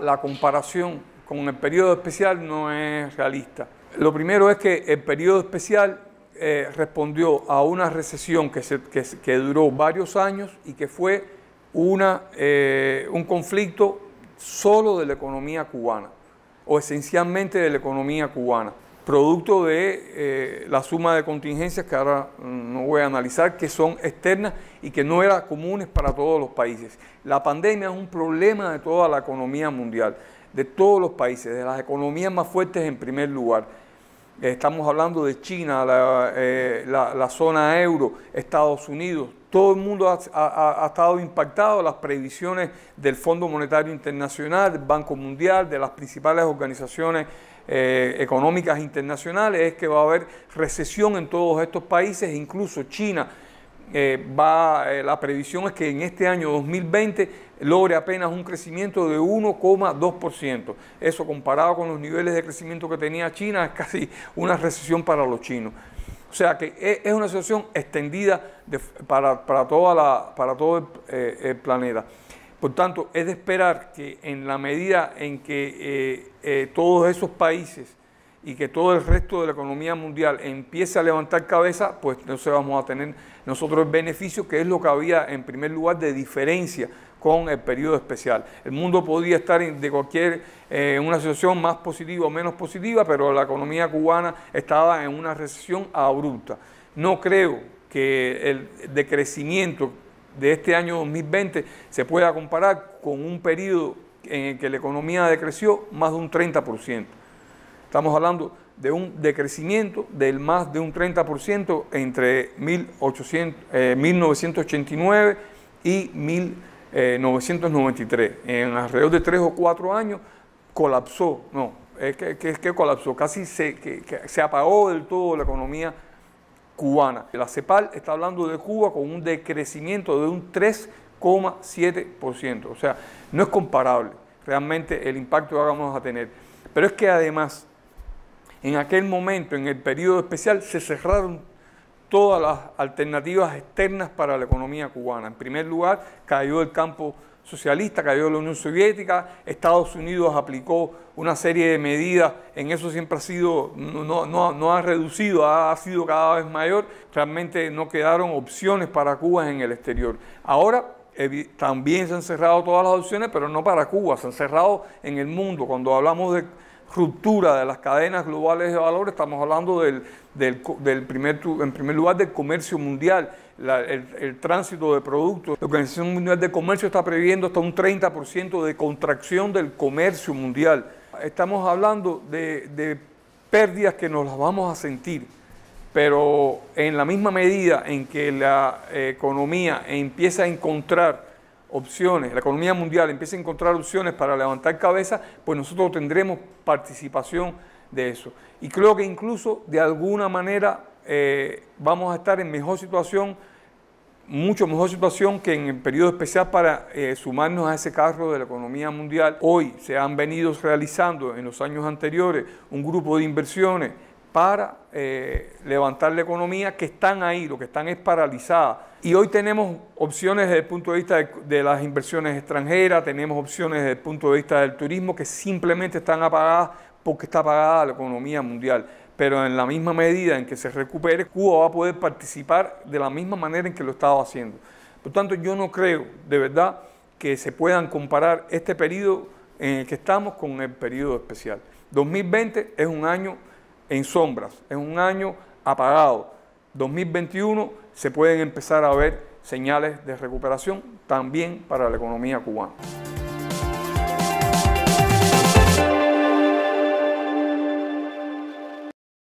La comparación con el periodo especial no es realista. Lo primero es que el periodo especial eh, respondió a una recesión que, duró varios años y que fue una, eh, un conflicto solo de la economía cubana, o esencialmente de la economía cubana producto de eh, la suma de contingencias que ahora no voy a analizar, que son externas y que no eran comunes para todos los países. La pandemia es un problema de toda la economía mundial, de todos los países, de las economías más fuertes en primer lugar. Estamos hablando de China, la eh, zona euro, Estados Unidos, todo el mundo ha, estado impactado, las previsiones del Fondo Monetario Internacional, del Banco Mundial, de las principales organizaciones eh, económicas internacionales, es que va a haber recesión en todos estos países, incluso China. Eh, va, eh, la previsión es que en este año 2020 logre apenas un crecimiento de 1,2%. Eso comparado con los niveles de crecimiento que tenía China es casi una recesión para los chinos. O sea que es una situación extendida para, para, toda la, para todo eh, el, planeta. Por tanto, es de esperar que en la medida en que eh, eh, todos esos países y que todo el resto de la economía mundial empiece a levantar cabeza, pues no entonces vamos a tener nosotros el beneficio, que es lo que había en primer lugar de diferencia con el periodo especial. El mundo podía estar de cualquier, eh, una situación más positiva o menos positiva, pero la economía cubana estaba en una recesión abrupta. No creo que el decrecimiento de este año 2020 se pueda comparar con un periodo en el que la economía decreció más de un 30%. Estamos hablando de un decrecimiento del más de un 30% entre 1800, 1989 eh, y 1993. Eh, en alrededor de tres o cuatro años colapsó, no, es que, que, colapsó, casi se, que, se apagó del todo la economía cubana. La CEPAL está hablando de Cuba con un decrecimiento de un 3,7%, o sea, no es comparable realmente el impacto que vamos a tener. Pero es que además en aquel momento, en el periodo especial, se cerraron todas las alternativas externas para la economía cubana. En primer lugar, cayó el campo socialista, cayó la Unión Soviética, Estados Unidos aplicó una serie de medidas, en eso siempre ha sido, no, no, ha reducido, ha, sido cada vez mayor, realmente no quedaron opciones para Cuba en el exterior. Ahora también se han cerrado todas las opciones, pero no para Cuba, se han cerrado en el mundo. Cuando hablamos de ruptura de las cadenas globales de valor, estamos hablando del, primer, en primer lugar del comercio mundial, el, tránsito de productos. La Organización Mundial de Comercio está previendo hasta un 30% de contracción del comercio mundial. Estamos hablando de pérdidas que nos las vamos a sentir, pero en la misma medida en que la eh, economía empieza a encontrar opciones, la economía mundial empiece a encontrar opciones para levantar cabeza, pues nosotros tendremos participación de eso. Y creo que incluso de alguna manera eh, vamos a estar en mejor situación, mucho mejor situación que en el periodo especial para eh, sumarnos a ese carro de la economía mundial. Hoy se han venido realizando en los años anteriores un grupo de inversiones para eh, levantar la economía, que están ahí, lo que están es paralizada. Y hoy tenemos opciones desde el punto de vista de, las inversiones extranjeras, tenemos opciones desde el punto de vista del turismo que simplemente están apagadas porque está apagada la economía mundial. Pero en la misma medida en que se recupere, Cuba va a poder participar de la misma manera en que lo estaba haciendo. Por tanto, yo no creo, de verdad, que se puedan comparar este periodo en el que estamos con el periodo especial. 2020 es un año en sombras, en un año apagado. 2021 se pueden empezar a ver señales de recuperación también para la economía cubana.